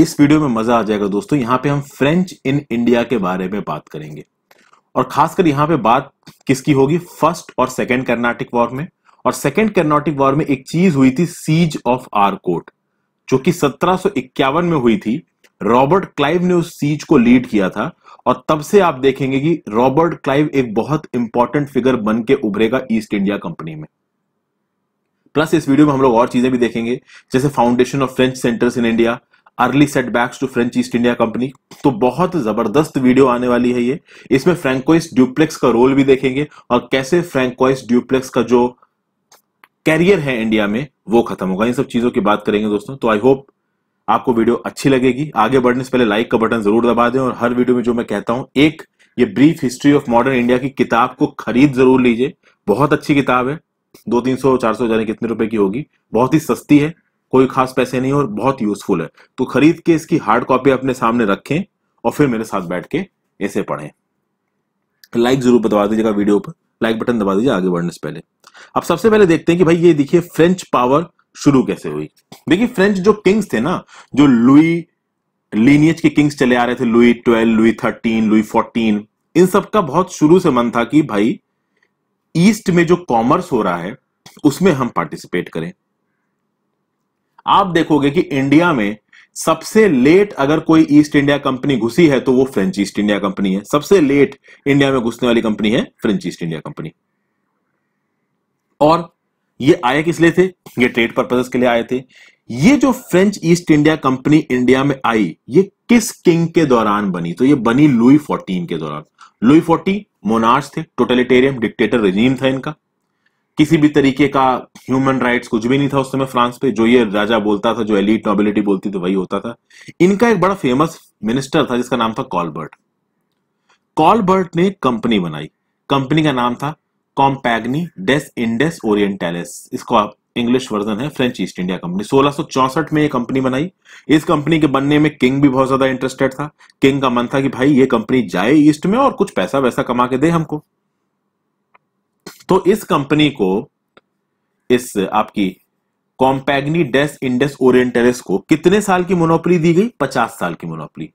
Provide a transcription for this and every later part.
इस वीडियो में मजा आ जाएगा दोस्तों यहाँ पे हम फ्रेंच इन इंडिया के बारे में बात करेंगे और खासकर यहाँ पे बात किसकी होगी फर्स्ट और सेकेंड कर्नाटिक वॉर में और सेकेंड कर्नाटिक वॉर में एक चीज हुई थी सीज ऑफ आरकोट जो कि 1751 में हुई थी रॉबर्ट क्लाइव ने उस सीज को लीड किया था और तब से आप देखेंगे कि रॉबर्ट क्लाइव एक बहुत इंपॉर्टेंट फिगर बन के उभरेगा ईस्ट इंडिया कंपनी में प्लस इस वीडियो में हम लोग और चीजें भी देखेंगे जैसे foundation of French centres in India early setbacks to French East India Company तो बहुत जबरदस्त वीडियो आने वाली है ये इसमें फ्रेंकोइस ड्यूप्लेक्स का रोल भी देखेंगे और कैसे फ्रेंकोइस ड्यूप्लेक्स का जो कैरियर है इंडिया में वो खत्म होगा इन सब चीजों की बात करेंगे दोस्तों तो आई होप आपको वीडियो अच्छी लगेगी आगे बढ़ने से पहले लाइक का बटन जरूर दबा दें और हर वीडियो में जो मैं कहता हूं एक ये brief history of modern India की किताब को खरीद जरूर लीजिए बहुत अच्छी किताब है दो तीन सौ चार सौ जाने कितने रुपए की होगी बहुत ही सस्ती है कोई खास पैसे नहीं और बहुत यूजफुल है तो खरीद के इसकी हार्ड कॉपी अपने सामने रखें और फिर मेरे साथ बैठ के ऐसे पढ़ें लाइक जरूर बता दीजिएगा वीडियो पर लाइक बटन दबा दीजिए आगे बढ़ने से पहले अब सबसे पहले देखते हैं कि भाई ये देखिए फ्रेंच पावर शुरू कैसे हुई देखिए फ्रेंच जो किंग्स थे ना जो लुई लीनियज के किंग्स चले आ रहे थे Louis twelve Louis thirteen Louis fourteen इन सब का बहुत शुरू से मन था कि भाई ईस्ट में जो कॉमर्स हो रहा है उसमें हम पार्टिसिपेट करें आप देखोगे कि इंडिया में सबसे लेट अगर कोई ईस्ट इंडिया कंपनी घुसी है तो वो फ्रेंच ईस्ट इंडिया कंपनी है सबसे लेट इंडिया में घुसने वाली कंपनी है फ्रेंच ईस्ट इंडिया कंपनी और ये आए किस लिए थे ये ट्रेड पर्पजेस के लिए आए थे ये जो French East India Company India में आई ये किस किंग के दौरान बनी तो ये बनी लुई फोर्टीन के दौरान लुई फोर्टीन मोनार्स थे टोटलिटेरियम डिक्टेटर रिजीम था इनका किसी भी तरीके का ह्यूमन राइट्स कुछ भी नहीं था उस समय फ्रांस पे जो ये राजा बोलता था जो एलिट नॉबिलिटी बोलती थी वही होता था इनका एक बड़ा फेमस मिनिस्टर था जिसका नाम था कॉलबर्ट कॉलबर्ट ने कंपनी बनाई कंपनी का नाम था कॉम्पैग्नी डेस इंडेस ओरियंटेलिस इसको आप इंग्लिश वर्जन है फ्रेंच ईस्ट इंडिया कंपनी सोलह में ये कंपनी बनाई इस कंपनी के बनने में किंग भी बहुत ज्यादा इंटरेस्टेड था किंग का मन था कि भाई ये कंपनी जाए ईस्ट में और कुछ पैसा वैसा कमा के दे हमको तो इस कंपनी को इस आपकी कॉम्पैग्नी डेस इंडस ओरिएंटेलिस को कितने साल की मोनोपली दी गई पचास साल की मोनोपली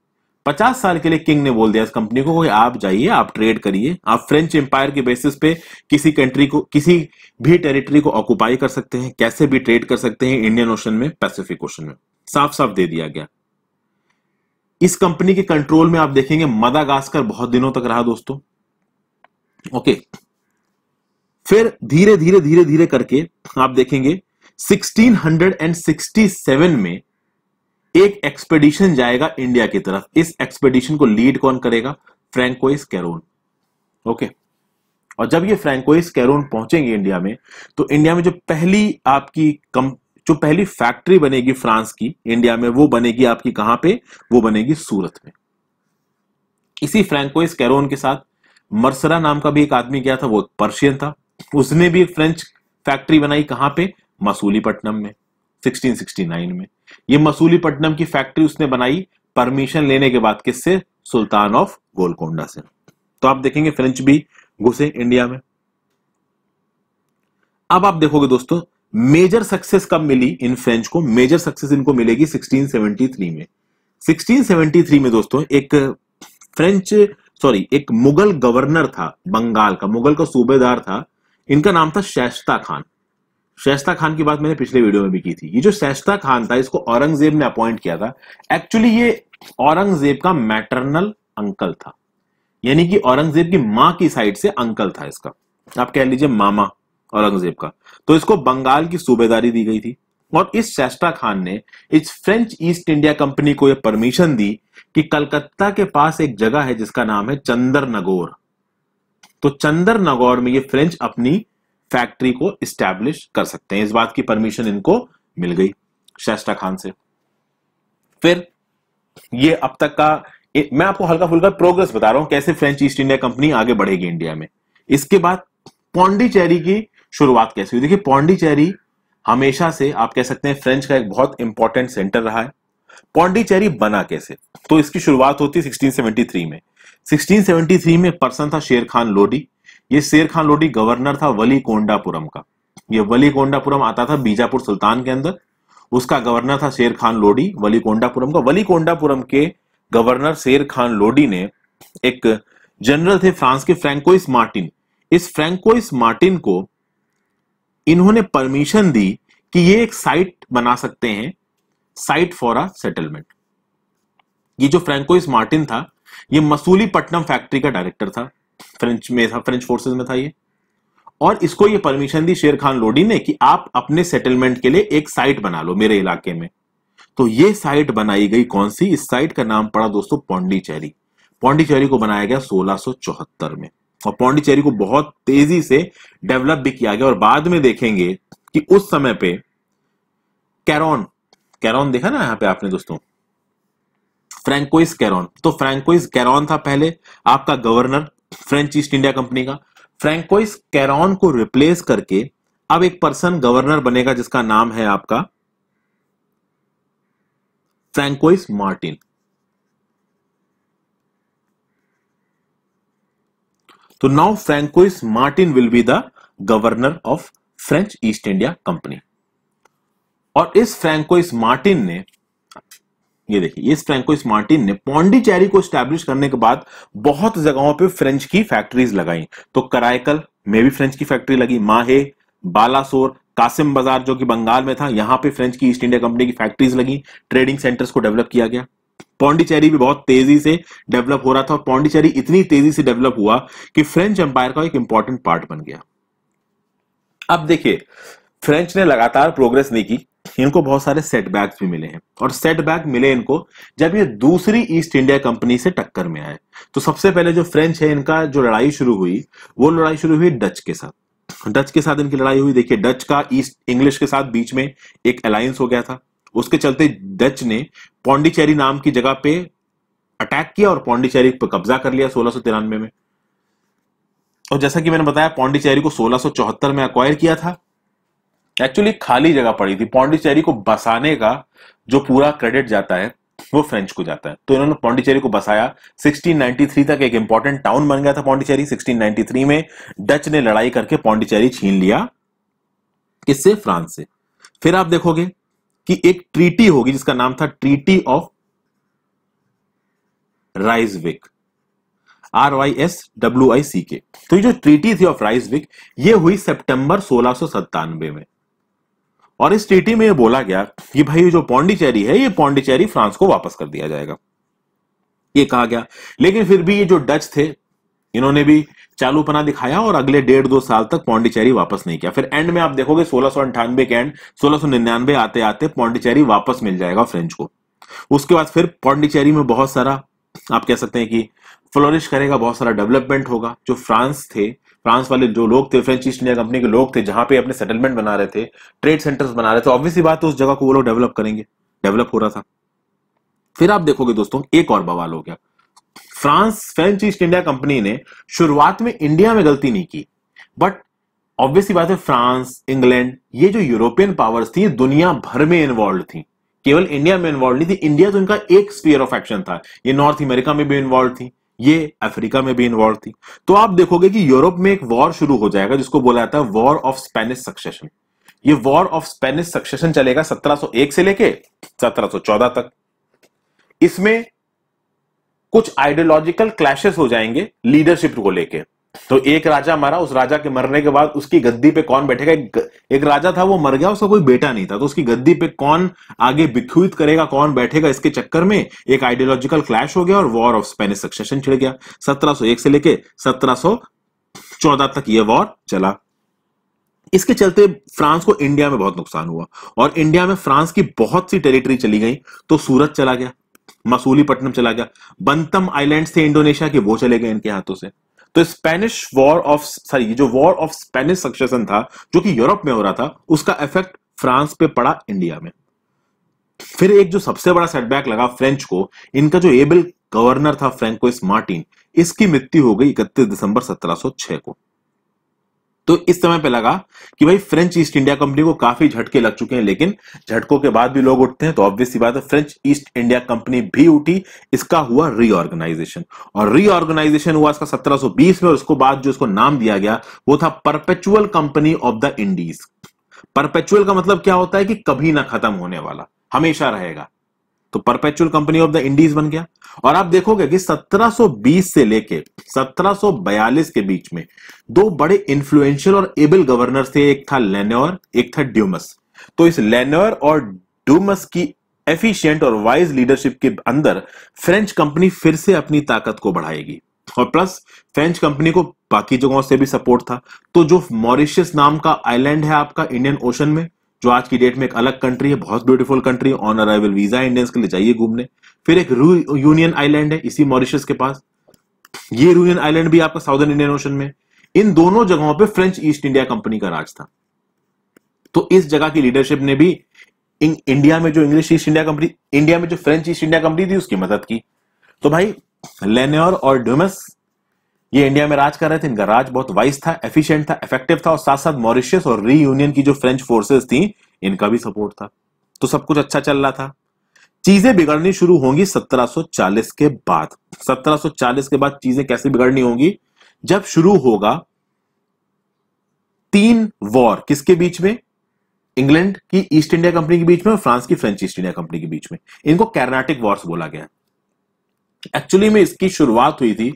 पचास साल के लिए किंग ने बोल दिया इस कंपनी को कि आप जाइए आप ट्रेड करिए आप फ्रेंच एम्पायर के बेसिस पे किसी कंट्री को किसी भी टेरिटरी को ऑक्यूपाई कर सकते हैं कैसे भी ट्रेड कर सकते हैं इंडियन ओशन में पैसिफिक ओशन में साफ साफ दे दिया गया इस कंपनी के कंट्रोल में आप देखेंगे मदागास्कर बहुत दिनों तक रहा दोस्तों ओके okay. फिर धीरे धीरे धीरे धीरे करके आप देखेंगे 1667 में एक एक्सपेडिशन जाएगा इंडिया की तरफ इस एक्सपेडिशन को लीड कौन करेगा फ्रेंकोइस कैरोन ओके और जब ये फ्रेंकोइस कैरोन पहुंचेंगे इंडिया में तो इंडिया में जो पहली आपकी कम जो पहली फैक्ट्री बनेगी फ्रांस की इंडिया में वो बनेगी आपकी कहां पे वो बनेगी सूरत में इसी फ्रेंकोइस कैरोन के साथ मरसरा नाम का भी एक आदमी गया था वो पर्शियन था उसने भी एक फ्रेंच फैक्ट्री बनाई कहां पे मसूलीपट्टनम में 1669 में ये मसूलीपट्टनम की फैक्ट्री उसने बनाई परमिशन लेने के बाद किससे सुल्तान ऑफ गोलकोंडा से तो आप देखेंगे फ्रेंच भी घुसे इंडिया में अब आप देखोगे दोस्तों मेजर सक्सेस कब मिली इन फ्रेंच को मेजर सक्सेस इनको मिलेगी 1673 में 1673 में दोस्तों एक फ्रेंच सॉरी एक मुगल गवर्नर था बंगाल का मुगल का सूबेदार था इनका नाम था शैस्ता खान शैस्ता खान की बात मैंने पिछले वीडियो में भी की थी ये जो शैस्ता खान था इसको औरंगजेब ने अपॉइंट किया था एक्चुअली ये औरंगजेब का मैटरनल अंकल था यानी कि औरंगजेब की माँ की साइड से अंकल था इसका आप कह लीजिए मामा औरंगजेब का तो इसको बंगाल की सूबेदारी दी गई थी और इस शैस्टा खान ने इस फ्रेंच ईस्ट इंडिया कंपनी को यह परमिशन दी कि कलकत्ता के पास एक जगह है जिसका नाम है चंदर नगोर तो चंदर नगौर में ये फ्रेंच अपनी फैक्ट्री को स्टैब्लिश कर सकते हैं इस बात की परमिशन इनको मिल गई शेस्टा खान से फिर ये अब तक का मैं आपको हल्का फुल्का प्रोग्रेस बता रहा हूं कैसे फ्रेंच ईस्ट इंडिया कंपनी आगे बढ़ेगी इंडिया में इसके बाद पौंडीचेरी की शुरुआत कैसे हुई देखिए पौंडीचेरी हमेशा से आप कह सकते हैं फ्रेंच का एक बहुत इंपॉर्टेंट सेंटर रहा है पौंडीचेरी बना कैसे तो इसकी शुरुआत होती है 1673 में 1673 में एक पर्सन था शेर खान लोडी ये शेर खान लोडी गवर्नर था वली कोंडापुरम का ये वली कोंडापुरम आता था बीजापुर सुल्तान के अंदर उसका गवर्नर था शेर खान लोडी वली कोंडापुरम का वली कोंडापुरम के गवर्नर शेर खान लोडी ने एक जनरल थे फ्रांस के फ्रेंकोइस मार्टिन इस फ्रेंकोइस मार्टिन को इन्होंने परमिशन दी कि ये एक साइट बना सकते हैं साइट फॉर अ सेटलमेंट ये जो फ्रेंकोइस मार्टिन था ये मसूली पट्टनम फैक्ट्री का डायरेक्टर था फ्रेंच में था फ्रेंच फोर्सेस में था ये और इसको ये परमिशन दी शेर खान लोडी ने कि आप अपने सेटलमेंट के लिए एक साइट बना लो मेरे इलाके में तो ये साइट बनाई गई कौन सी इस साइट का नाम पड़ा दोस्तों पौंडीचेरी पौंडीचेरी को बनाया गया सोलह में और पौंडीचेरी को बहुत तेजी से डेवलप भी किया गया और बाद में देखेंगे कि उस समय पे कैरोन कैरोन देखा ना यहां पे आपने दोस्तों फ्रेंकोइस कैरोन तो फ्रेंकोइस कैरोन था पहले आपका governor French East India Company का फ्रेंकोइस कैरॉन को रिप्लेस करके अब एक पर्सन गवर्नर बनेगा जिसका नाम है आपका फ्रेंकोइस मार्टिन तो now François Martin will be the governor of French East India Company और इस फ्रेंकोइस मार्टिन ने ये देखिए इस मार्टिन ने पौंडीचेरी को स्टैब्लिश करने के बाद बहुत जगहों पे फ्रेंच की फैक्ट्रीज लगाई तो करायकल में भी फ्रेंच की फैक्ट्री लगी माहे बालासोर कासिम बाजार जो कि बंगाल में था यहां पे फ्रेंच की ईस्ट इंडिया कंपनी की फैक्ट्रीज लगी ट्रेडिंग सेंटर्स को डेवलप किया गया पौंडीचेरी भी बहुत तेजी से डेवलप हो रहा था और पौंडीचेरी इतनी तेजी से डेवलप हुआ कि फ्रेंच एम्पायर का एक इंपॉर्टेंट पार्ट बन गया अब देखिए फ्रेंच ने लगातार प्रोग्रेस नहीं की इनको बहुत सारे सेटबैक्स भी मिले हैं और सेटबैक मिले इनको जब ये दूसरी ईस्ट इंडिया कंपनी से टक्कर में आए तो सबसे पहले जो फ्रेंच है इनका जो लड़ाई शुरू हुई वो लड़ाई शुरू हुई डच के साथ डच के साथ इनकी लड़ाई हुई देखिए डच का ईस्ट इंग्लिश के साथ बीच में एक अलायंस हो गया था उसके चलते डच ने पौंडीचेरी नाम की जगह पे अटैक किया और पौंडीचेरी पर कब्जा कर लिया सोलह में और जैसा कि मैंने बताया पौंडीचेरी को सोलह में अक्वायर किया था एक्चुअली खाली जगह पड़ी थी पौंडीचेरी को बसाने का जो पूरा क्रेडिट जाता है वो फ्रेंच को जाता है तो इन्होंने पौंडीचेरी को बसाया 1693 तक एक इंपॉर्टेंट टाउन बन गया था पौंडीचेरी 1693 में डच ने लड़ाई करके पौंडीचेरी छीन लिया इससे फ्रांस से फिर आप देखोगे कि एक ट्रीटी होगी जिसका नाम था treaty of Ryswick R Y S W I C के तो ये जो ट्रीटी थी ऑफ राइजविक ये हुई सितंबर सोलह में और इस ट्रीटी में ये बोला गया कि भाई जो पौंडीचेरी है ये पौंडीचेरी फ्रांस को वापस कर दिया जाएगा ये कहा गया लेकिन फिर भी ये जो डच थे इन्होंने भी चालू पना दिखाया और अगले डेढ़ दो साल तक पौंडीचेरी वापस नहीं किया फिर एंड में आप देखोगे सोलह सौ अंठानवे के एंड सोलह सौ निन्यानवे आते आते पौंडीचेरी वापस मिल जाएगा फ्रेंच को उसके बाद फिर पौंडीचेरी में बहुत सारा आप कह सकते हैं कि फ्लोरिश करेगा बहुत सारा डेवलपमेंट होगा जो फ्रांस थे फ्रांस वाले जो लोग थे फ्रेंच ईस्ट इंडिया कंपनी के लोग थे जहां पे अपने सेटलमेंट बना रहे थे ट्रेड सेंटर्स बना रहे थे ऑब्वियसली बात तो उस जगह को वो लोग डेवलप करेंगे डेवलप हो रहा था फिर आप देखोगे दोस्तों एक और बवाल हो गया France French East India Company ने शुरुआत में इंडिया में गलती नहीं की बट ऑब्वियसली बात है फ्रांस इंग्लैंड ये जो यूरोपियन पावर्स थी दुनिया भर में इन्वॉल्व थी केवल इंडिया में इन्वॉल्व नहीं थी इंडिया तो इनका एक स्पीयर ऑफ एक्शन था ये नॉर्थ अमेरिका में भी इन्वॉल्व थी ये अफ्रीका में भी इन्वॉल्व थी तो आप देखोगे कि यूरोप में एक वॉर शुरू हो जाएगा जिसको बोला जाता है वॉर ऑफ स्पेनिश सक्सेशन ये वॉर ऑफ स्पेनिश सक्सेशन चलेगा 1701 से लेके 1714 तक इसमें कुछ आइडियोलॉजिकल क्लैशेस हो जाएंगे लीडरशिप को लेके तो एक राजा मरा उस राजा के मरने के बाद उसकी गद्दी पे कौन बैठेगा एक, एक राजा था वो मर गया उसका कोई बेटा नहीं था तो उसकी गद्दी पे कौन आगे बिखुत करेगा कौन बैठेगा इसके चक्कर में एक आइडियोलॉजिकल क्लैश हो गया और वॉर ऑफ स्पेनिश सक्सेशन छिड़ गया 1701 से लेके 1714 तक ये वॉर चला इसके चलते फ्रांस को इंडिया में बहुत नुकसान हुआ और इंडिया में फ्रांस की बहुत सी टेरिटरी चली गई तो सूरत चला गया मसूलीपट्टनम चला गया बंतम आइलैंड्स थे इंडोनेशिया के वो चले गए इनके हाथों से तो स्पेनिश वॉर ऑफ सॉरी जो वॉर ऑफ स्पेनिश सक्सेशन था जो कि यूरोप में हो रहा था उसका इफेक्ट फ्रांस पे पड़ा इंडिया में फिर एक जो सबसे बड़ा सेटबैक लगा फ्रेंच को इनका जो एबल गवर्नर था फ्रेंकोइस मार्टिन इसकी मृत्यु हो गई इकतीस दिसंबर 1706 को तो इस समय पे लगा कि भाई फ्रेंच ईस्ट इंडिया कंपनी को काफी झटके लग चुके हैं लेकिन झटकों के बाद भी लोग उठते हैं तो ऑब्वियस बात है फ्रेंच ईस्ट इंडिया कंपनी भी उठी इसका हुआ रीऑर्गेनाइजेशन और रीऑर्गेनाइजेशन हुआ इसका 1720 में और उसको बाद जो इसको नाम दिया गया वो था perpetual company of the Indies perpetual का मतलब क्या होता है कि कभी ना खत्म होने वाला हमेशा रहेगा तो perpetual company of the Indies बन गया और आप देखोगे कि 1720 से लेके 1742 के बीच में दो बड़े इन्फ्लुएंशियल और एबल गवर्नर थे एक था लेनोर एक था ड्यूमस तो इस लेनोर और ड्यूमस की एफिशिएंट और वाइज लीडरशिप के अंदर फ्रेंच कंपनी फिर से अपनी ताकत को बढ़ाएगी और प्लस फ्रेंच कंपनी को बाकी जगहों से भी सपोर्ट था तो जो मॉरिशियस नाम का आइलैंड है आपका इंडियन ओशन में जो आज की डेट में एक अलग कंट्री है बहुत beautiful country on arrival visa Indians के लिए जाइए घूमने फिर एक रू यूनियन आइलैंड है इसी मॉरिशस के पास ये रूनियन आइलैंड भी आपका साउदर्न इंडियन ओशन में इन दोनों जगहों पे फ्रेंच ईस्ट इंडिया कंपनी का राज था तो इस जगह की लीडरशिप ने भी इन इंडिया में जो English East India Company India में जो फ्रेंच ईस्ट इंडिया कंपनी थी उसकी मदद की तो भाई लेनेर और डोमस ये इंडिया में राज कर रहे थे इनका राज बहुत वाइस था एफिशिएंट था इफेक्टिव था और साथ साथ मॉरिशियस और री यूनियन की जो फ्रेंच फोर्सेस थी इनका भी सपोर्ट था तो सब कुछ अच्छा चल रहा था चीजें बिगड़नी शुरू होंगी 1740 के बाद 1740 के बाद चीजें कैसे बिगड़नी होंगी जब शुरू होगा तीन वॉर किसके बीच में इंग्लैंड की ईस्ट इंडिया कंपनी के बीच में और फ्रांस की फ्रेंच ईस्ट इंडिया कंपनी के बीच में इनको कैर्नाटिक वॉर्स बोला गया एक्चुअली में इसकी शुरुआत हुई थी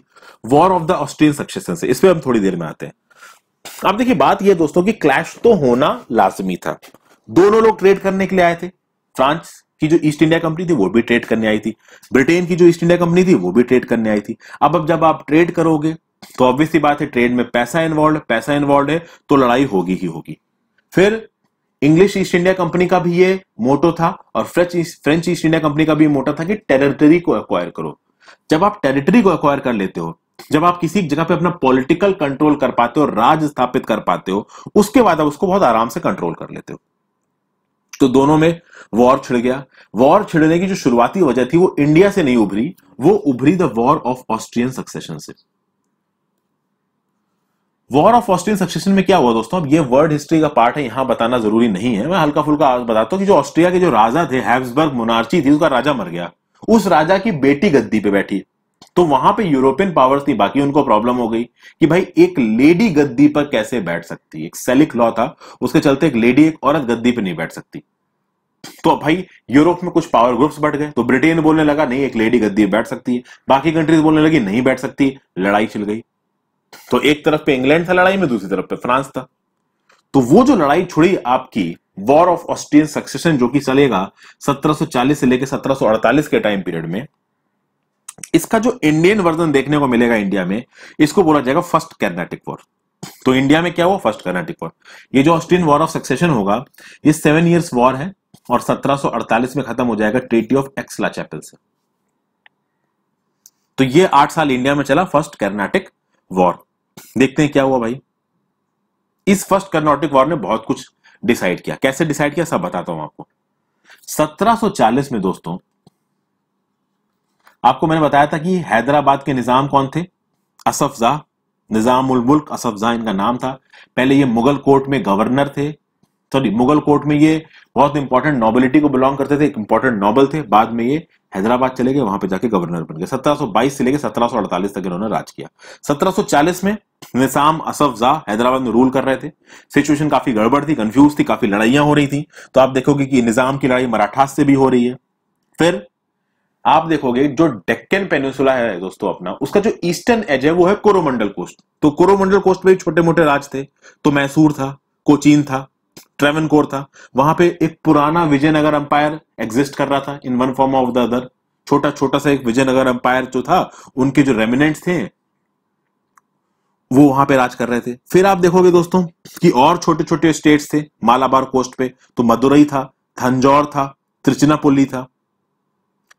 war of the Austrian succession से इस पर हम थोड़ी देर में आते हैं अब देखिए बात यह दोस्तों की क्लैश तो होना लाजमी था दोनों लोग ट्रेड करने के लिए आए थे फ्रांस की जो ईस्ट इंडिया कंपनी थी वो भी ट्रेड करने आई थी ब्रिटेन की जो ईस्ट इंडिया कंपनी थी वो भी ट्रेड करने आई थी अब अब जब आप ट्रेड करोगे तो ऑब्वियसली बात है ट्रेड में पैसा इन्वॉल्व पैसा इन्वॉल्व है तो लड़ाई होगी ही होगी फिर इंग्लिश ईस्ट इंडिया कंपनी का भी ये मोटो था और French French East India Company का भी मोटो था कि टेरिटरी को एक्वायर करो जब आप टेरिटरी को एक्वायर कर लेते हो जब आप किसी जगह पे अपना पॉलिटिकल कंट्रोल कर पाते हो राज स्थापित कर पाते हो उसके बाद आप उसको बहुत आराम से कंट्रोल कर लेते हो तो दोनों में वॉर छिड़ गया वॉर छिड़ने की जो शुरुआती वजह थी वो इंडिया से नहीं उभरी वो उभरी the war of Austrian succession से वॉर ऑफ ऑस्ट्रियन सक्सेशन में क्या हुआ दोस्तों अब ये वर्ल्ड हिस्ट्री का पार्ट है यहां बताना जरूरी नहीं है मैं हल्का फुल्का बताता हूं कि जो ऑस्ट्रिया के जो राजा थे हैब्सबर्ग मोनार्ची थी उसका राजा मर गया उस राजा की बेटी गद्दी पे बैठी तो वहां पे यूरोपियन पावर्स थी बाकी उनको प्रॉब्लम हो गई कि भाई एक लेडी गद्दी पर कैसे बैठ सकती एक सेलिक लॉ था उसके चलते एक लेडी एक औरत गद्दी पर नहीं बैठ सकती तो भाई यूरोप में कुछ पावर ग्रुप्स बढ़ गए तो ब्रिटेन बोलने लगा नहीं एक लेडी गद्दी बैठ सकती है बाकी कंट्रीज बोलने लगी नहीं बैठ सकती लड़ाई चल गई तो एक तरफ पे इंग्लैंड था लड़ाई में दूसरी तरफ पे फ्रांस था तो वो जो लड़ाई छुड़ी आपकी वॉर ऑफ ऑस्ट्रियन सक्सेशन जो कि चलेगा 1740 से लेकर 1748 के टाइम पीरियड में इसका जो इंडियन वर्जन देखने को मिलेगा इंडिया में इसको बोला जाएगा फर्स्ट कर्नाटिक वॉर तो इंडिया में क्या हुआ फर्स्ट कर्नाटिक वॉर ये जो ऑस्ट्रियन वॉर ऑफ सक्सेशन होगा ये सेवन ईयर्स वॉर है और 1748 में खत्म हो जाएगा ट्रीटी ऑफ एक्सला चैपल से तो ये आठ साल इंडिया में चला फर्स्ट कर्नाटिक वॉर देखते हैं क्या हुआ भाई इस फर्स्ट कर्नाटिक वॉर ने बहुत कुछ डिसाइड किया कैसे डिसाइड किया सब बताता हूं आपको 1740 में दोस्तों आपको मैंने बताया था कि हैदराबाद के निज़ाम कौन थे असफजा मुल्क असफजा इनका नाम था पहले ये मुगल कोर्ट में गवर्नर थे सॉरी मुगल कोर्ट में ये बहुत इंपॉर्टेंट नॉबलिटी को बिलोंग करते थे एक इंपॉर्टेंट नॉबल थे बाद में ये हैदराबाद चले गए वहां पे जाके गवर्नर बन गए 1722 से लेके 1748 तक इन्होंने राज किया 1740 में निसाम असफजा हैदराबाद में रूल कर रहे थे सिचुएशन काफी गड़बड़ थी कंफ्यूज थी काफी लड़ाइयां हो रही थी तो आप देखोगे कि निजाम की लड़ाई मराठास से भी हो रही है फिर आप देखोगे जो डेक्कन पेनिसुला है दोस्तों अपना उसका जो ईस्टर्न एज है वो है कोरोमंडल कोस्ट तो कोरोमंडल कोस्ट पे छोटे मोटे राज थे तो मैसूर था कोचीन था ट्रेवन कोर था वहां पे एक पुराना विजयनगर अंपायर एग्जिस्ट कर रहा था in one form of the other छोटा छोटा सा एक विजयनगर अंपायर जो था उनके जो रेमिनेंट्स थे वो वहां पे राज कर रहे थे फिर आप देखोगे दोस्तों कि और छोटे छोटे स्टेट्स थे मालाबार कोस्ट पे तो मदुरई था थंजौर था त्रिचनापोली था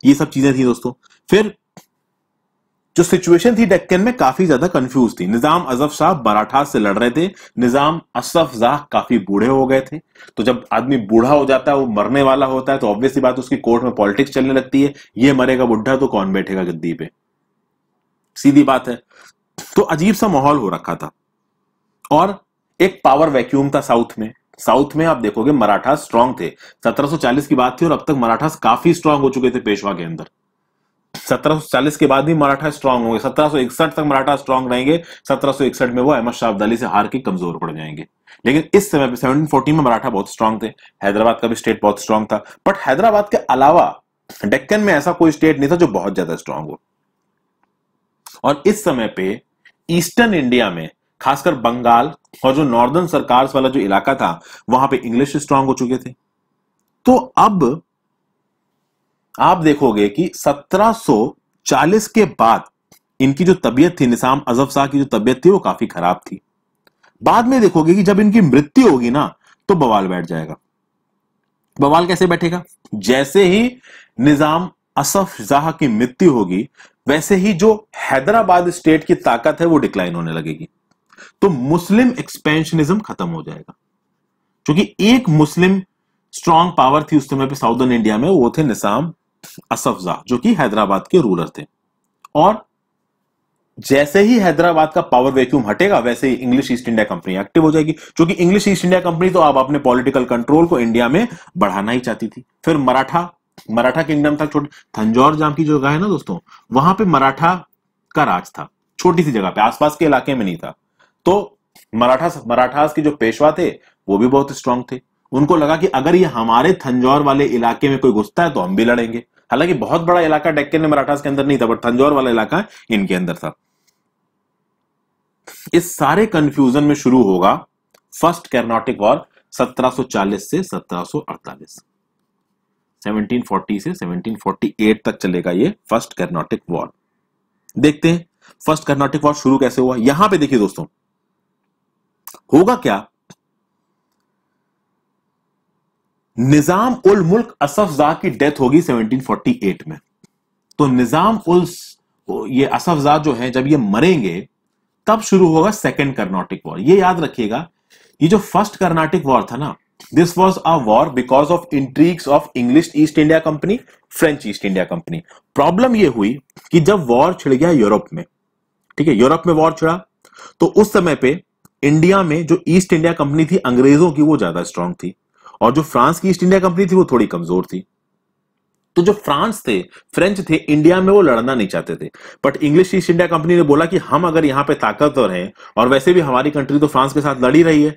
ये सब चीजें थी दोस्तों फिर जो सिचुएशन थी डेक्कन में काफी ज्यादा कंफ्यूज थी निजाम अजफ शाह मराठा से लड़ रहे थे निजाम असफ शाह काफी बूढ़े हो गए थे तो जब आदमी बूढ़ा हो जाता है वो मरने वाला होता है तो ऑब्वियसली बात उसकी कोर्ट में पॉलिटिक्स चलने लगती है ये मरेगा बुढ़ा तो कौन बैठेगा गद्दी पे सीधी बात है तो अजीब सा माहौल हो रखा था और एक पावर वैक्यूम था साउथ में साउथ में आप देखोगे मराठा स्ट्रांग थे 1740 की बात थी और अब तक मराठा काफी स्ट्रांग हो चुके थे पेशवा के अंदर 1740 के बाद भी मराठा स्ट्रांग होंगे 1761 तक मराठा स्ट्रांग रहेंगे 1761 में वो अहमद शाह अब्दाली से हार के कमजोर पड़ जाएंगे लेकिन इस समय पे 1740 में मराठा बहुत स्ट्रांग थे हैदराबाद का भी स्टेट बहुत स्ट्रांग था बट हैदराबाद के अलावा डेक्कन में ऐसा कोई स्टेट नहीं था जो बहुत ज्यादा स्ट्रांग हो और इस समय पे ईस्टर्न इंडिया में खासकर बंगाल और जो नॉर्दर्न सरकार वाला जो इलाका था वहां पे इंग्लिश स्ट्रांग हो चुके थे तो अब आप देखोगे कि 1740 के बाद इनकी जो तबियत थी निजाम अजफ शाह की जो तबियत थी वो काफी खराब थी बाद में देखोगे कि जब इनकी मृत्यु होगी ना तो बवाल बैठ जाएगा बवाल कैसे बैठेगा जैसे ही निजाम असफ शाह की मृत्यु होगी वैसे ही जो हैदराबाद स्टेट की ताकत है वो डिक्लाइन होने लगेगी तो मुस्लिम एक्सपेंशनिज्म खत्म हो जाएगा क्योंकि एक मुस्लिम स्ट्रांग पावर थी उस समय पे साउदर्न इंडिया में वो थे निसाम असफजा जो कि हैदराबाद के रूलर थे और जैसे ही हैदराबाद का पावर वैक्यूम हटेगा वैसे ही English East India Company active हो जाएगी क्योंकि इंग्लिश ईस्ट इंडिया कंपनी तो आप अपने पॉलिटिकल कंट्रोल को इंडिया में बढ़ाना ही चाहती थी फिर मराठा मराठा किंगडम था छोटे थंजौर जाम की जगह है ना दोस्तों वहां पे मराठा का राज था छोटी सी जगह पे आसपास के इलाके में नहीं था तो मराठा मराठास के जो पेशवा थे वो भी बहुत स्ट्रांग थे उनको लगा कि अगर ये हमारे थंजौर वाले इलाके में कोई घुसता है तो हम भी लड़ेंगे हालांकि बहुत बड़ा इलाका डेक्के ने मराठास के अंदर नहीं था बट थंजौर वाला इलाका इनके अंदर था इस सारे कंफ्यूजन में शुरू होगा फर्स्ट कर्नाटिक वॉर 1740 से 1748 1740 से 1748 तक चलेगा ये फर्स्ट कर्नाटिक वॉर देखते हैं फर्स्ट कर्नाटिक वॉर शुरू कैसे हुआ यहां पे देखिए दोस्तों होगा क्या निजाम उल मुल्क असफजा की डेथ होगी 1748 में तो निजाम उल ये असफजा जो है जब ये मरेंगे तब शुरू होगा सेकेंड कर्नाटिक वॉर ये याद रखिएगा ये जो फर्स्ट कर्नाटिक वॉर था ना this was a war because of intrigues of English East India Company French East India Company problem ये हुई कि जब वॉर छिड़ गया यूरोप में ठीक है यूरोप में वॉर छिड़ा तो उस समय पे इंडिया में जो ईस्ट इंडिया कंपनी थी अंग्रेजों की वो ज्यादा स्ट्रांग थी और जो फ्रांस की ईस्ट इंडिया कंपनी थी वो थोड़ी कमजोर थी तो जो फ्रांस थे फ्रेंच थे इंडिया में वो लड़ना नहीं चाहते थे but English East India Company ने बोला कि हम अगर यहां पे ताकतवर हैं और वैसे भी हमारी कंट्री तो फ्रांस के साथ लड़ी रही है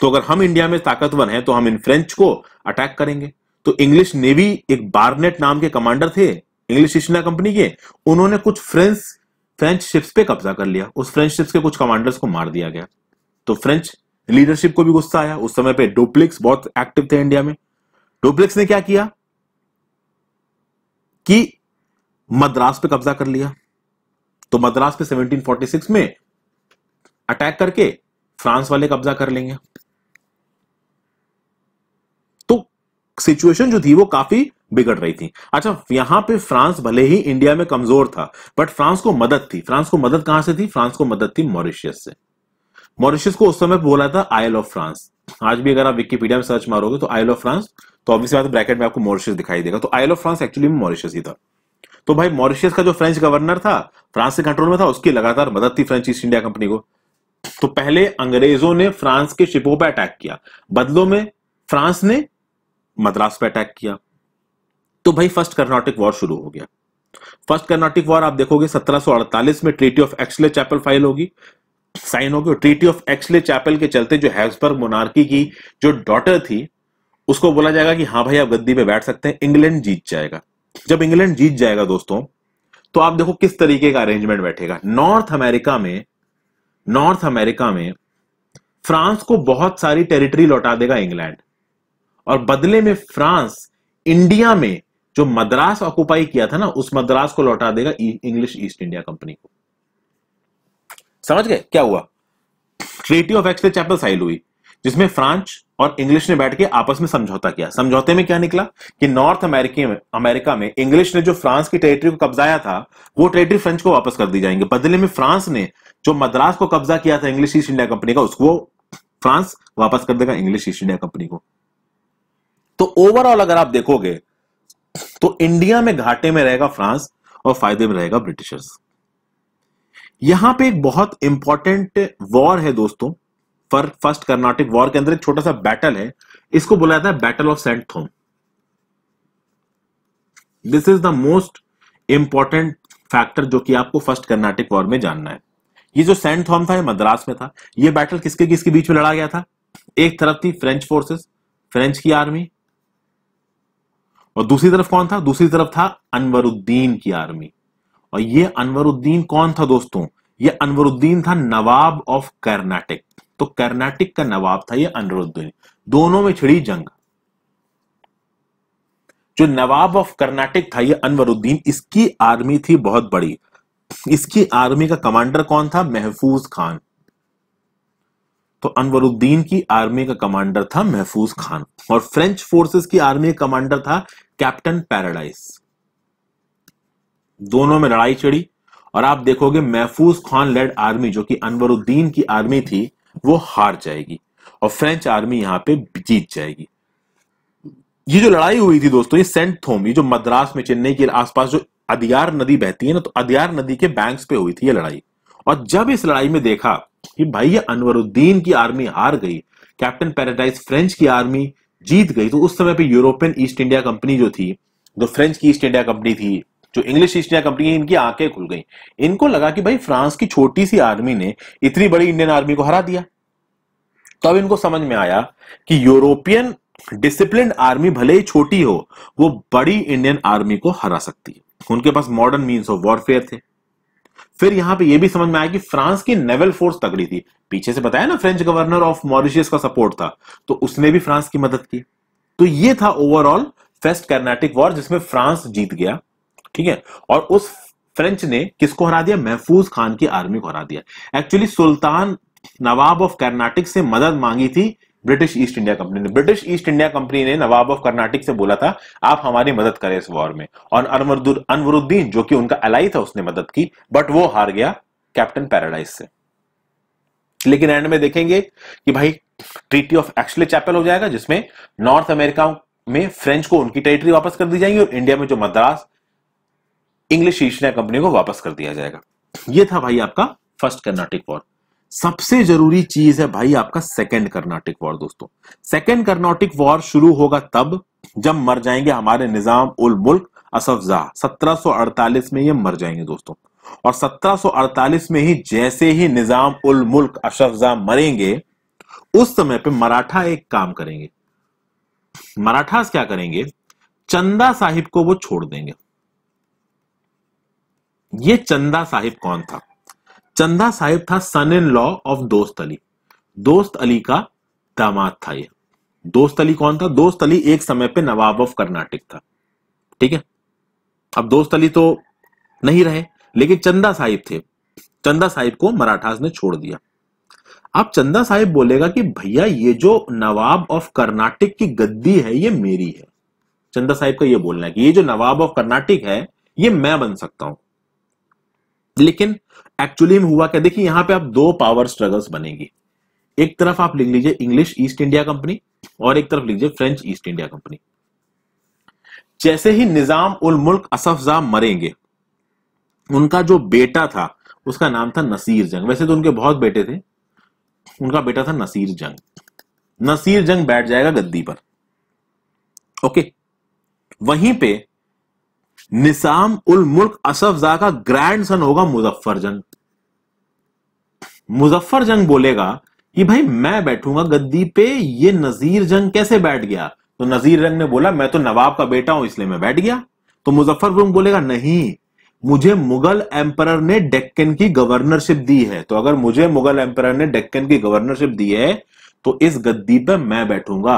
तो अगर हम इंडिया में ताकतवर हैं तो हम इन फ्रेंच को अटैक करेंगे तो इंग्लिश नेवी एक बारनेट नाम के कमांडर थे इंग्लिश ईस्ट इंडिया कंपनी के उन्होंने कुछ फ्रेंच फ्रेंच शिप्स पे कब्जा कर लिया उस फ्रेंच शिप्स के कुछ कमांडर्स को मार दिया गया तो फ्रेंच लीडरशिप को भी गुस्सा आया उस समय पे डुप्लिक्स बहुत एक्टिव थे इंडिया में डुप्लिक्स ने क्या किया कि मद्रास पे कब्जा कर लिया तो मद्रास पे 1746 में अटैक करके फ्रांस वाले कब्जा कर लेंगे तो सिचुएशन जो थी वो काफी बिगड़ रही थी अच्छा यहां पे फ्रांस भले ही इंडिया में कमजोर था बट फ्रांस को मदद थी फ्रांस को मदद कहां से थी फ्रांस को मदद थी मॉरिशियस से मॉरिशियस को उस समय बोला था आयल ऑफ फ्रांस आज भी अगर आप विकीपीडिया में सर्च मारोगे तो आयल ऑफ फ्रांस तो ऑब्वियस बात ब्रैकेट में आपको मॉरिशियस दिखाई देगा तो आयल ऑफ फ्रांस एक्चुअली में मॉरिशस ही था तो भाई मॉरिशियस का जो फ्रेंच गवर्नर था फ्रांस के कंट्रोल में था उसकी लगातार मदद थी फ्रेंच ईस्ट इंडिया कंपनी को तो पहले अंग्रेजों ने फ्रांस के शिपों पर अटैक किया बदलों में फ्रांस ने मद्रास पर अटैक किया तो भाई फर्स्ट कर्नाटिक वॉर शुरू हो गया फर्स्ट कर्नाटिक वॉर आप देखोगे 1748 में ट्रीटी ऑफ एक्सले चैपल फाइल होगी साइन हो गए ट्रीटी ऑफ एक्सले चैपल के चलते जो हैब्सबर्ग मोनार्की की जो डॉटर थी उसको बोला जाएगा कि हाँ भाई आप गद्दी पे बैठ सकते हैं इंग्लैंड जीत जाएगा जब इंग्लैंड जीत जाएगा दोस्तों तो आप देखो किस तरीके का अरेंजमेंट बैठेगा नॉर्थ अमेरिका में नॉर्थ अमेरिका में फ्रांस को बहुत सारी टेरिटरी लौटा देगा इंग्लैंड और बदले में फ्रांस इंडिया में जो मद्रास ऑक्युपाई किया था ना उस मद्रास को लौटा देगा इंग्लिश ईस्ट इंडिया कंपनी को समझ गए क्या हुआ ट्रेटी ऑफ एक्स चैपल साइल हुई जिसमें फ्रांस और इंग्लिश ने बैठ के आपस में समझौता किया समझौते में क्या निकला कि नॉर्थ अमेरिकी में अमेरिका में इंग्लिश ने जो फ्रांस की टेरिटरी को कब्जाया था वो टेरिटरी फ्रेंच को वापस कर दी जाएंगे बदले में फ्रांस ने जो मद्रास को कब्जा किया था इंग्लिश ईस्ट इंडिया कंपनी का उसको फ्रांस वापस कर देगा इंग्लिश ईस्ट इंडिया कंपनी को तो ओवरऑल अगर आप देखोगे तो इंडिया में घाटे में रहेगा फ्रांस और फायदे में रहेगा ब्रिटिशर्स यहां पे एक बहुत इंपॉर्टेंट वॉर है दोस्तों फर फर्स्ट कर्नाटिक वॉर के अंदर एक छोटा सा बैटल है इसको बोला जाता है battle of Saint Thome this is the most important factor जो कि आपको फर्स्ट कर्नाटिक वॉर में जानना है ये जो सेंट थॉम था ये मद्रास में था ये बैटल किसके किसके बीच में लड़ा गया था एक तरफ थी फ्रेंच फोर्सेस फ्रेंच की आर्मी और दूसरी तरफ कौन था दूसरी तरफ था अनवरुद्दीन की आर्मी और ये अनवरुद्दीन कौन था दोस्तों ये अनवरुद्दीन था नवाब ऑफ कर्नाटक तो कर्नाटक का नवाब था ये अनवरुद्दीन दोनों में छिड़ी जंग जो नवाब ऑफ कर्नाटक था ये अनवरुद्दीन इसकी आर्मी थी बहुत बड़ी इसकी आर्मी का कमांडर कौन था महफूज खान तो अनवरुद्दीन की आर्मी का कमांडर था महफूज खान और फ्रेंच फोर्सेस की आर्मी का कमांडर था कैप्टन पैराडाइज दोनों में लड़ाई चढ़ी और आप देखोगे महफूज खान लेड आर्मी जो कि अनवरुद्दीन की आर्मी थी वो हार जाएगी और फ्रेंच आर्मी यहां पे जीत जाएगी ये जो लड़ाई हुई थी दोस्तों ये सेंट थोम ये जो मद्रास में चेन्नई के आसपास जो अधियार नदी बहती है ना तो अदियार नदी के बैंक्स पे हुई थी ये लड़ाई और जब इस लड़ाई में देखा कि भाई ये अनवरुद्दीन की आर्मी हार गई कैप्टन पैराडाइज फ्रेंच की आर्मी जीत गई तो उस समय पे यूरोपियन ईस्ट इंडिया कंपनी जो थी जो फ्रेंच की ईस्ट इंडिया कंपनी थी जो इंग्लिश ईस्ट इंडिया कंपनी है इनकी आंखें खुल गई इनको लगा कि भाई फ्रांस की छोटी सी आर्मी ने इतनी बड़ी इंडियन आर्मी को हरा दिया तो इनको समझ में आया कि यूरोपियन डिसिप्लिन आर्मी भले ही छोटी हो वो बड़ी इंडियन आर्मी को हरा सकती है उनके पास मॉडर्न मीन्स ऑफ वॉरफेयर थे फिर यहां पे ये भी समझ में आया कि फ्रांस की नेवल फोर्स तगड़ी थी पीछे से बताया ना फ्रेंच गवर्नर ऑफ मॉरिशियस का सपोर्ट था तो उसने भी फ्रांस की मदद की तो ये था ओवरऑल फर्स्ट कर्नाटिक वॉर जिसमें फ्रांस जीत गया ठीक है और उस फ्रेंच ने किसको हरा दिया महफूज खान की आर्मी को हरा दिया एक्चुअली सुल्तान नवाब ऑफ कर्नाटक से मदद मांगी थी ब्रिटिश ईस्ट इंडिया कंपनी ने ब्रिटिश ईस्ट इंडिया कंपनी ने नवाब ऑफ कर्नाटक से बोला था आप हमारी मदद करें इस वॉर में और अनवरुद्दीन जो कि उनका अलाई था उसने मदद की बट वो हार गया कैप्टन पैराडाइज से लेकिन एंड में देखेंगे कि भाई ट्रीटी ऑफ एक्चुअली चैपल हो जाएगा जिसमें नॉर्थ अमेरिका में फ्रेंच को उनकी टेरिटरी वापस कर दी जाएगी और इंडिया में जो Madras English East India Company को वापस कर दिया जाएगा यह था भाई आपका फर्स्ट कर्नाटिक वॉर सबसे जरूरी चीज है भाई आपका सेकेंड कर्नाटिक वॉर दोस्तों सेकेंड कर्नाटिक वॉर शुरू होगा तब जब मर जाएंगे हमारे निजाम उल मुल्क असफ जहा सत्रह में ये मर जाएंगे दोस्तों और 1748 में ही जैसे ही निजाम उल मुल्क अशफ जाह मरेंगे उस समय पे मराठा एक काम करेंगे मराठास क्या करेंगे चंदा साहिब को वो छोड़ देंगे ये चंदा साहिब कौन था चंदा साहिब था सन इन लॉ ऑफ दोस्त अली दोस्त अली का दामाद था ये दोस्त अली कौन था दोस्त अली एक समय पे नवाब ऑफ कर्नाटक था ठीक है अब दोस्त अली तो नहीं रहे लेकिन चंदा साहिब थे चंदा साहिब को मराठास ने छोड़ दिया अब चंदा साहिब बोलेगा कि भैया ये जो नवाब ऑफ कर्नाटक की गद्दी है ये मेरी है चंदा साहिब का ये बोलना है कि ये जो नवाब ऑफ कर्नाटक है ये मैं बन सकता हूं लेकिन एक्चुअली में हुआ क्या देखिए यहां पे आप दो पावर स्ट्रगल्स बनेंगी एक तरफ आप लिख लीजिए इंग्लिश ईस्ट इंडिया कंपनी और एक तरफ लिख लीजिए फ्रेंच ईस्ट इंडिया कंपनी जैसे ही निजाम उल मुल्क असफजा मरेंगे उनका जो बेटा था उसका नाम था नसीर जंग वैसे तो उनके बहुत बेटे थे उनका बेटा था नसीर जंग नसीर जंग बैठ जाएगा गद्दी पर ओके वहीं पे निसाम उल मुल्क जा का ग्रैंड सन होगा मुजफ्फर जंग मुजफ्फर जंग बोलेगा कि भाई मैं बैठूंगा गद्दी पे ये नजीर जंग कैसे बैठ गया तो नजीर जंग ने बोला मैं तो नवाब का बेटा हूं इसलिए मैं बैठ गया तो मुजफ्फर जंग बोलेगा नहीं मुझे मुगल एम्पर ने डेक्कन की गवर्नरशिप दी है तो अगर मुझे मुगल एम्पर ने डेक्कन की गवर्नरशिप दी है तो इस गद्दी पे मैं बैठूंगा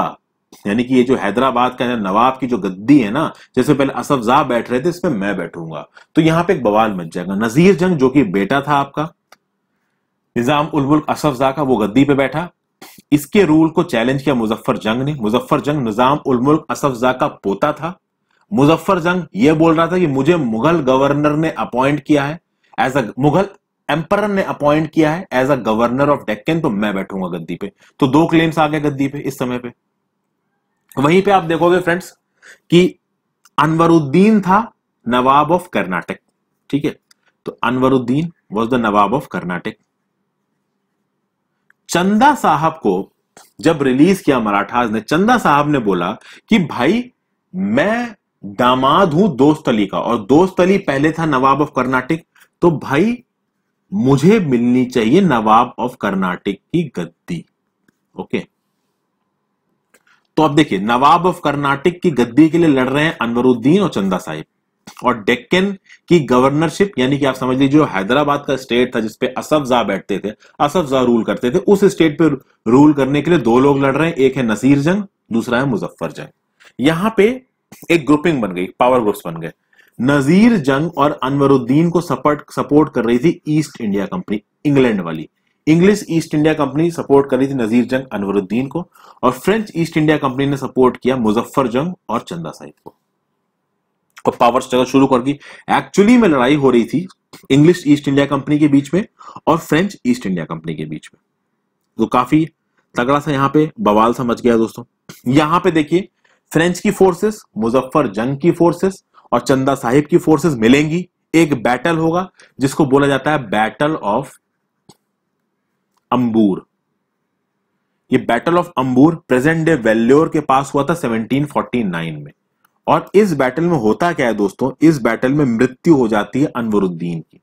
यानी कि ये जो हैदराबाद का नवाब की जो गद्दी है ना जैसे पहले असफजा बैठ रहे थे इसमें मैं बैठूंगा तो यहां पे एक बवाल मच जाएगा नजीर जंग जो कि बेटा था आपका निजाम उल मुल्क असफजा का वो गद्दी पे बैठा इसके रूल को चैलेंज किया मुजफ्फर जंग ने मुजफ्फर जंग निजाम उल मुल्क असफजा का पोता था मुजफ्फर जंग ये बोल रहा था कि मुझे मुगल गवर्नर ने अपॉइंट किया है एज अ मुगल एम्पर ने अपॉइंट किया है as a governor of Deccan तो मैं बैठूंगा गद्दी पे तो दो क्लेम्स आ गए गद्दी पे इस समय पे वहीं पे आप देखोगे फ्रेंड्स कि अनवरुद्दीन था नवाब ऑफ कर्नाटक ठीक है तो Anwaruddin was the nawab of Karnataka Chanda Sahib को जब रिलीज किया मराठाज ने चंदा साहब ने बोला कि भाई मैं दामाद हूं दोस्त अली का और दोस्त अली पहले था नवाब ऑफ कर्नाटक तो भाई मुझे मिलनी चाहिए नवाब ऑफ कर्नाटक की गद्दी ओके okay. तो अब देखिए नवाब ऑफ कर्नाटक की गद्दी के लिए लड़ रहे हैं अनवरुद्दीन और चंदा साहिब और डेक्कन की गवर्नरशिप यानी कि आप समझ लीजिए हैदराबाद का स्टेट था जिसपे असफ जा बैठते थे असफ जा रूल करते थे उस स्टेट पे रूल करने के लिए दो लोग लड़ रहे हैं एक है नसीर जंग दूसरा है मुजफ्फर जंग यहां पे एक ग्रुपिंग बन गई पावर ग्रुप्स बन गए नजीर जंग और अनवरुद्दीन को सपोर्ट सपोर्ट कर रही थी ईस्ट इंडिया कंपनी इंग्लैंड वाली English East India Company support कर रही थी नजीर जंग अनवरुद्दीन को और फ्रेंच ईस्ट इंडिया कंपनी ने सपोर्ट किया मुजफ्फर जंग और चंदा साहिब को और पावर स्ट्रगल शुरू कर दी एक्चुअली में लड़ाई हो रही थी इंग्लिश ईस्ट इंडिया कंपनी के बीच में और फ्रेंच ईस्ट इंडिया कंपनी के बीच में तो काफी तगड़ा सा यहाँ पे बवाल समझ गया दोस्तों यहां पे देखिए फ्रेंच की फोर्सेस मुजफ्फर जंग की फोर्सेस और चंदा साहिब की फोर्सेस मिलेंगी एक बैटल होगा जिसको बोला जाता है बैटल ऑफ अंबूर ये battle of Ambur present day Vellore के पास हुआ था 1749 में और इस बैटल में होता क्या है दोस्तों इस बैटल में मृत्यु हो जाती है अनवरुद्दीन की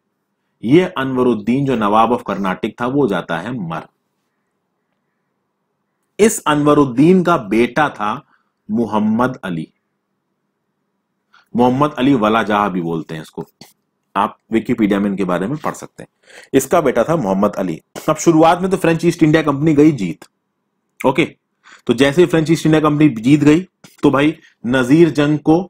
ये अनवरुद्दीन जो नवाब ऑफ कर्नाटिक था वो जाता है मर इस अनवरुद्दीन का बेटा था मोहम्मद अली मोहम्मद अली वला जहा भी बोलते हैं इसको आप विकीपीडिया में इनके बारे में पढ़ सकते हैं इसका बेटा था मोहम्मद अली अब शुरुआत में तो फ्रेंच ईस्ट इंडिया कंपनी गई जीत ओके तो जैसे फ्रेंच ईस्ट इंडिया कंपनी जीत गई तो भाई नजीर जंग को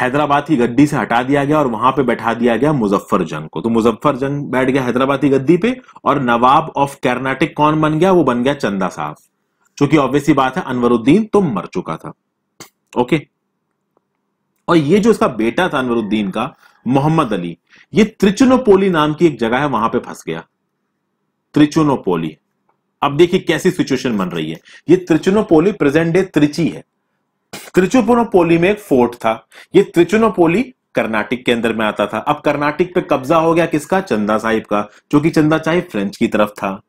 हैदराबाद की गद्दी से हटा दिया गया और वहां पे बैठा दिया गया मुजफ्फर जंग को तो मुजफ्फर जंग बैठ गया हैदराबाद की गद्दी पे और नवाब ऑफ कर्नाटिक कौन बन गया वो बन गया चंदा साहब चूंकि ऑब्वियसली बात है अनवरुद्दीन तो मर चुका था ओके और ये जो इसका बेटा था अनवरुद्दीन का मोहम्मद अली ये त्रिचुनोपोली नाम की एक जगह है वहां पे फंस गया त्रिचुनोपोली अब देखिए कैसी सिचुएशन बन रही है ये त्रिचुनोपोली प्रेजेंट डे त्रिची है त्रिचुपुनोपोली में एक फोर्ट था ये त्रिचुनोपोली कर्नाटक के अंदर में आता था अब कर्नाटक पे कब्जा हो गया किसका चंदा साहिब का जो कि चंदा साहिब फ्रेंच की तरफ था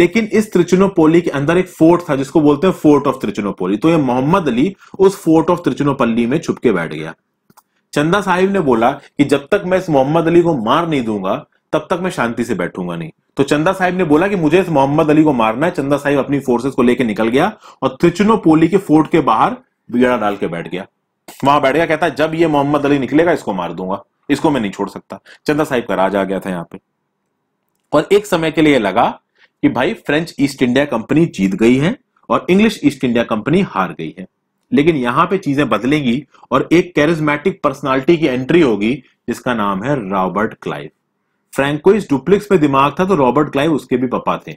लेकिन इस त्रिचुनोपोली के अंदर एक फोर्ट था जिसको बोलते हैं फोर्ट ऑफ त्रिचुनोपोली तो ये मोहम्मद अली उस फोर्ट ऑफ त्रिचुनोपल्ली में छुपके बैठ गया चंदा साहिब ने बोला कि जब तक मैं इस मोहम्मद अली को मार नहीं दूंगा तब तक मैं शांति से बैठूंगा नहीं तो चंदा साहिब ने बोला कि मुझे इस मोहम्मद अली को मारना है चंदा साहिब अपनी फोर्सेस को लेकर निकल गया और पोली के फोर्ट के बाहर बिगड़ा डाल के बैठ गया वहां बैठ गया कहता है जब ये मोहम्मद अली निकलेगा इसको मार दूंगा इसको मैं नहीं छोड़ सकता चंदा साहिब का राज आ गया था यहाँ पे और एक समय के लिए लगा कि भाई फ्रेंच ईस्ट इंडिया कंपनी जीत गई है और इंग्लिश ईस्ट इंडिया कंपनी हार गई है लेकिन यहां पे चीजें बदलेंगी और एक कैरिज्मेटिक पर्सनालिटी की एंट्री होगी जिसका नाम है रॉबर्ट क्लाइव फ्रैंकोइस डुप्लिक्स में दिमाग था तो रॉबर्ट क्लाइव उसके भी पापा थे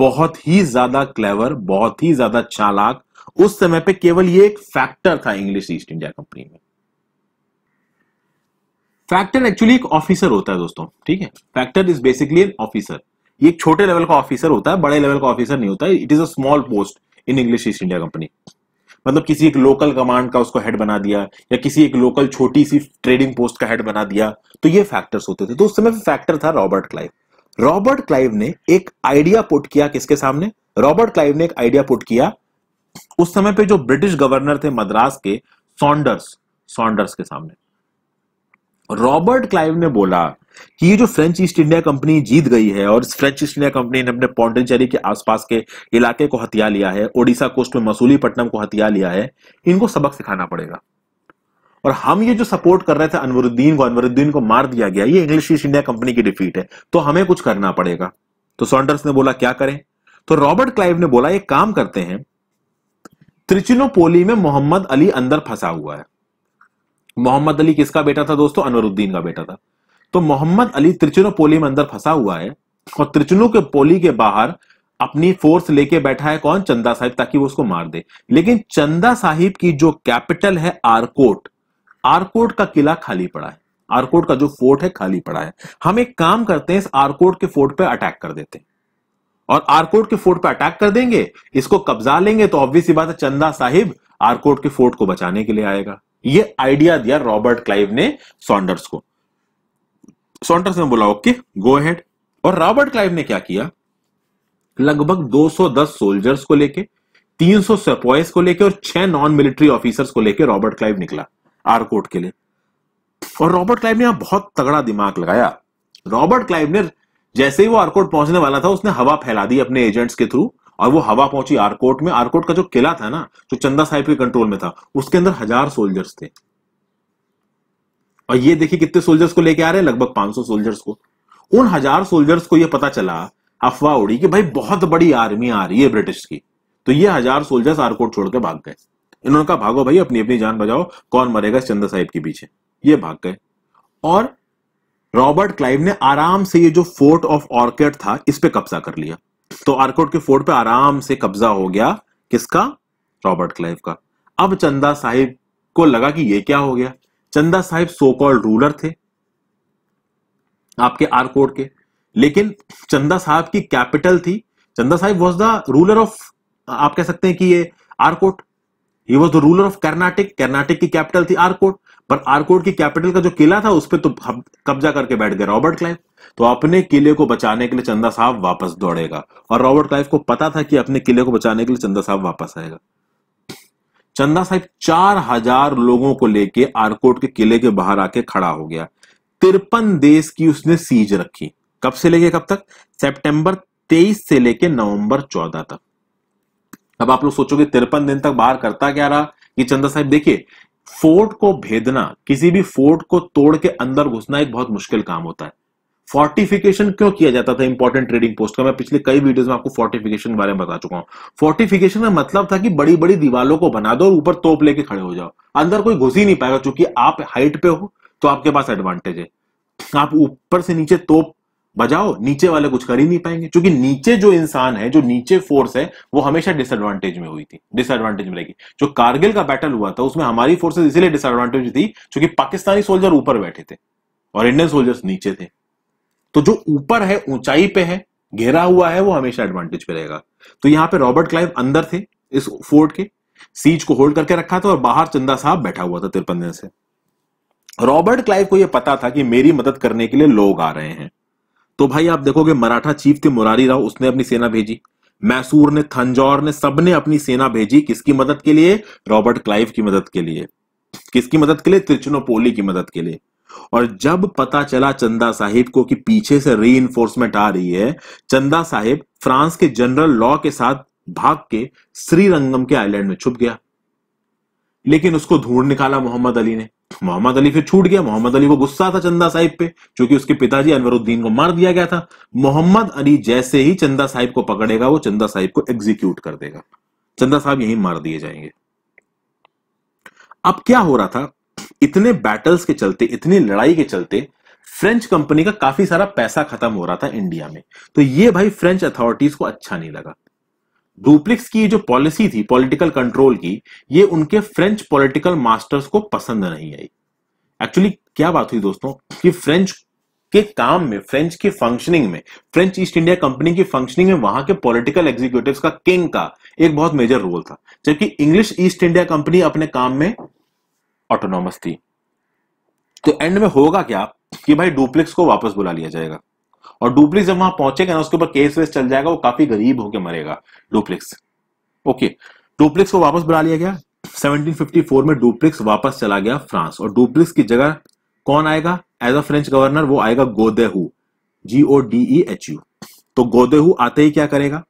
बहुत ही ज्यादा क्लेवर बहुत ही ज्यादा चालाक उस समय पे केवल ये एक फैक्टर था इंग्लिश ईस्ट इंडिया कंपनी में फैक्टर एक्चुअली एक ऑफिसर होता है दोस्तों ठीक है factor is basically an officer ये एक छोटे लेवल का ऑफिसर होता है बड़े लेवल का ऑफिसर नहीं होता it is a small post in English East India Company मतलब किसी एक लोकल कमांड का उसको हेड बना दिया या किसी एक लोकल छोटी सी ट्रेडिंग पोस्ट का हेड बना दिया तो ये फैक्टर्स होते थे तो उस समय फैक्टर था रॉबर्ट क्लाइव रॉबर्ट क्लाइव ने एक आइडिया पुट किया किसके सामने रॉबर्ट क्लाइव ने एक आइडिया पुट किया उस समय पे जो ब्रिटिश गवर्नर थे मद्रास के सॉन्डर्स सॉन्डर्स के सामने रॉबर्ट क्लाइव ने बोला कि ये जो फ्रेंच ईस्ट इंडिया कंपनी जीत गई है और इस फ्रेंच ईस्ट इंडिया कंपनी ने अपने पौंडेचेरी के आसपास के इलाके को हथिया लिया है ओडिशा कोस्ट में मसूली पट्टनम को हथिया लिया है इनको सबक सिखाना पड़ेगा और हम ये जो सपोर्ट कर रहे थे अनवरुद्दीन को अनवरुद्दीन को मार दिया गया ये इंग्लिश ईस्ट इंडिया कंपनी की डिफीट है तो हमें कुछ करना पड़ेगा तो सॉन्डर्स ने बोला क्या करें तो रॉबर्ट क्लाइव ने बोला एक काम करते हैं त्रिचिनोपोली में मोहम्मद अली अंदर फंसा हुआ है मोहम्मद अली किसका बेटा था दोस्तों अनवरुद्दीन का बेटा था तो मोहम्मद अली पोली में अंदर फंसा हुआ है और त्रिचुनो के पोली के बाहर अपनी फोर्स लेके बैठा है कौन चंदा साहिब ताकि वो उसको मार दे लेकिन चंदा साहिब की जो कैपिटल है आरकोट आरकोट का किला खाली पड़ा है आरकोट का जो फोर्ट है खाली पड़ा है हम एक काम करते हैं इस आरकोट के फोर्ट पे अटैक कर देते हैं और आरकोट के फोर्ट पे अटैक कर देंगे इसको कब्जा लेंगे तो ऑब्वियस ही बात है चंदा साहिब आरकोट के फोर्ट को बचाने के लिए आएगा ये आइडिया दिया रॉबर्ट क्लाइव ने सॉन्डर्स को सॉन्टर्स ने बोला ओके गो हेड और रॉबर्ट क्लाइव ने क्या किया लगभग 210 सोल्जर्स को लेके 300 सौ सेपॉयस को लेके और छह नॉन मिलिट्री ऑफिसर्स को लेके रॉबर्ट क्लाइव निकला आरकोट के लिए और रॉबर्ट क्लाइव ने यहां बहुत तगड़ा दिमाग लगाया रॉबर्ट क्लाइव ने जैसे ही वो आरकोट पहुंचने वाला था उसने हवा फैला दी अपने एजेंट्स के थ्रू और वो हवा पहुंची आरकोट में आरकोट का जो किला था ना जो चंदा साहिब के कंट्रोल में था उसके अंदर हजार सोल्जर्स थे और ये देखिए कितने सोल्जर्स को लेके आ रहे हैं लगभग 500 सोल्जर्स को उन हजार सोल्जर्स को ये पता चला अफवाह उड़ी कि भाई बहुत बड़ी आर्मी आ रही है ब्रिटिश की तो ये हजार सोल्जर्स आरकोट छोड़ के भाग गए इन्होंने कहा भागो भाई अपनी अपनी जान बजाओ कौन मरेगा चंद्र साहिब के पीछे ये भाग गए और रॉबर्ट क्लाइव ने आराम से ये जो फोर्ट ऑफ ऑर्किड था इस पे कब्जा कर लिया तो आर्कोट के फोर्ट पे आराम से कब्जा हो गया किसका रॉबर्ट क्लाइव का अब चंदा साहिब को लगा कि ये क्या हो गया चंदा साहिब सो कॉल रूलर थे आपके आरकोट के लेकिन चंदा साहब की कैपिटल थी Chanda Sahib was the ruler of आप कह सकते हैं कि ये आरकोट ही was the ruler of Carnatic Carnatic की कैपिटल थी आरकोट पर आरकोट की कैपिटल का जो किला था उस पर तो कब्जा करके बैठ गए रॉबर्ट क्लाइव तो अपने किले को बचाने के लिए चंदा साहब वापस दौड़ेगा और रॉबर्ट क्लाइव को पता था कि अपने किले को बचाने के लिए चंदा साहब वापस आएगा चंदा साहिब चार हजार लोगों को लेके आरकोट के किले के बाहर आके खड़ा हो गया तिरपन देश की उसने सीज रखी कब से लेके कब तक सितंबर 23 से लेके नवंबर 14 तक अब आप लोग सोचोगे तिरपन दिन तक बाहर करता क्या रहा कि चंदा साहिब देखिए फोर्ट को भेदना किसी भी फोर्ट को तोड़ के अंदर घुसना एक बहुत मुश्किल काम होता है फोर्टिफिकेशन क्यों किया जाता था इंपॉर्टेंट ट्रेडिंग पोस्ट का मैं पिछले कई वीडियोस में आपको फोर्टिफिकेशन के बारे में बता चुका हूं फोर्टिफिकेशन का मतलब था कि बड़ी बड़ी दीवालों को बना दो और ऊपर तोप लेके खड़े हो जाओ अंदर कोई घुस ही नहीं पाएगा क्योंकि आप हाइट पे हो तो आपके पास एडवांटेज है आप ऊपर से नीचे तोप बजाओ नीचे वाले कुछ कर ही नहीं पाएंगे क्योंकि नीचे जो इंसान है जो नीचे फोर्स है वो हमेशा डिसएडवांटेज में हुई थी डिसएडवांटेज में रहेगी जो कारगिल का बैटल हुआ था उसमें हमारी फोर्सेस इसीलिए डिसएडवांटेज थी क्योंकि पाकिस्तानी सोल्जर ऊपर बैठे थे और इंडियन सोल्जर्स नीचे थे तो जो ऊपर है ऊंचाई पे है घेरा हुआ है वो हमेशा एडवांटेज पे रहेगा तो यहाँ पे रॉबर्ट क्लाइव अंदर थे इस फोर्ट के सीज को होल्ड करके रखा था और बाहर चंदा साहब बैठा हुआ था तिरपन दिन से रॉबर्ट क्लाइव को यह पता था कि मेरी मदद करने के लिए लोग आ रहे हैं तो भाई आप देखोगे मराठा चीफ थे मुरारी राव उसने अपनी सेना भेजी मैसूर ने थंजौर ने सबने अपनी सेना भेजी किसकी मदद के लिए रॉबर्ट क्लाइव की मदद के लिए किसकी मदद के लिए त्रिचुनोपोली की मदद के लिए और जब पता चला चंदा साहिब को कि पीछे से री आ रही है चंदा साहिब फ्रांस के जनरल लॉ के साथ भाग के श्रीरंगम के आइलैंड में छुप गया लेकिन उसको ढूंढ निकाला मोहम्मद अली ने मोहम्मद अली फिर छूट गया मोहम्मद अली को गुस्सा था चंदा साहिब पे क्योंकि उसके पिताजी अनवरुद्दीन को मार दिया गया था मोहम्मद अली जैसे ही चंदा साहिब को पकड़ेगा वो चंदा साहिब को एग्जीक्यूट कर देगा चंदा साहब यहीं मार दिए जाएंगे अब क्या हो रहा था इतने बैटल्स के चलते इतनी लड़ाई के चलते फ्रेंच कंपनी का काफी सारा पैसा खत्म हो रहा था इंडिया में तो ये भाई फ्रेंच अथॉरिटीज को अच्छा नहीं लगा डुप्लिक्स की जो पॉलिसी थी पॉलिटिकल कंट्रोल की ये उनके फ्रेंच पॉलिटिकल मास्टर्स को पसंद नहीं आई एक्चुअली क्या बात हुई दोस्तों कि फ्रेंच के काम में फ्रेंच की फंक्शनिंग में फ्रेंच ईस्ट इंडिया कंपनी की फंक्शनिंग में वहां के पॉलिटिकल एग्जीक्यूटिव का किंग का एक बहुत मेजर रोल था जबकि इंग्लिश ईस्ट इंडिया कंपनी अपने काम में ऑटोनॉमस थी तो एंड में होगा क्या कि भाई डुप्लेक्स को वापस बुला लिया जाएगा और डुप्लेक्स जब वहां पहुंचेगा ना उसके ऊपर केस वेस चल जाएगा वो काफी गरीब होकर मरेगा डुप्लेक्स ओके डुप्लेक्स को वापस बुला लिया गया 1754 में डुप्लेक्स वापस चला गया फ्रांस और डुप्लेक्स की जगह कौन आएगा एज अ फ्रेंच गवर्नर वो आएगा Godeheu G O D E H U तो गोदेहू आते ही क्या करेगा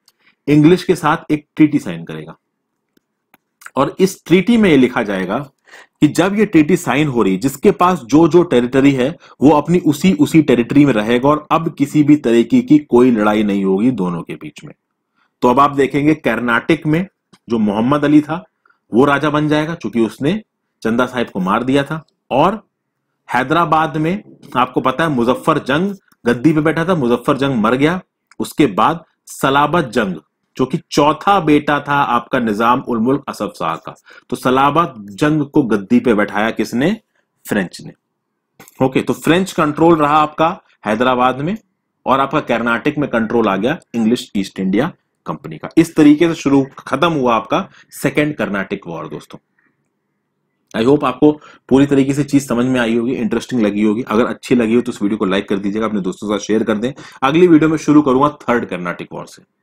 इंग्लिश के साथ एक ट्रीटी साइन करेगा और इस ट्रीटी में ये लिखा जाएगा कि जब ये ट्रीटी साइन हो रही जिसके पास जो जो टेरिटरी है वो अपनी उसी उसी टेरिटरी में रहेगा और अब किसी भी तरीके की कोई लड़ाई नहीं होगी दोनों के बीच में तो अब आप देखेंगे कर्नाटक में जो मोहम्मद अली था वो राजा बन जाएगा चूंकि उसने चंदा साहिब को मार दिया था और हैदराबाद में आपको पता है मुजफ्फर जंग गद्दी पे बैठा था मुजफ्फर जंग मर गया उसके बाद सलाबत जंग जो कि चौथा बेटा था आपका निजाम उल मुल्क असफ शाह का तो सलाबा जंग को गद्दी पे बैठाया किसने फ्रेंच ने ओके तो फ्रेंच कंट्रोल रहा आपका हैदराबाद में और आपका कर्नाटक में कंट्रोल आ गया इंग्लिश ईस्ट इंडिया कंपनी का इस तरीके से शुरू खत्म हुआ आपका सेकेंड कर्नाटिक वॉर दोस्तों आई होप आपको पूरी तरीके से चीज समझ में आई होगी इंटरेस्टिंग लगी होगी अगर अच्छी लगी हो तो इस वीडियो को लाइक कर दीजिएगा अपने दोस्तों के साथ शेयर कर दें अगली वीडियो में शुरू करूंगा थर्ड कर्नाटिक वॉर से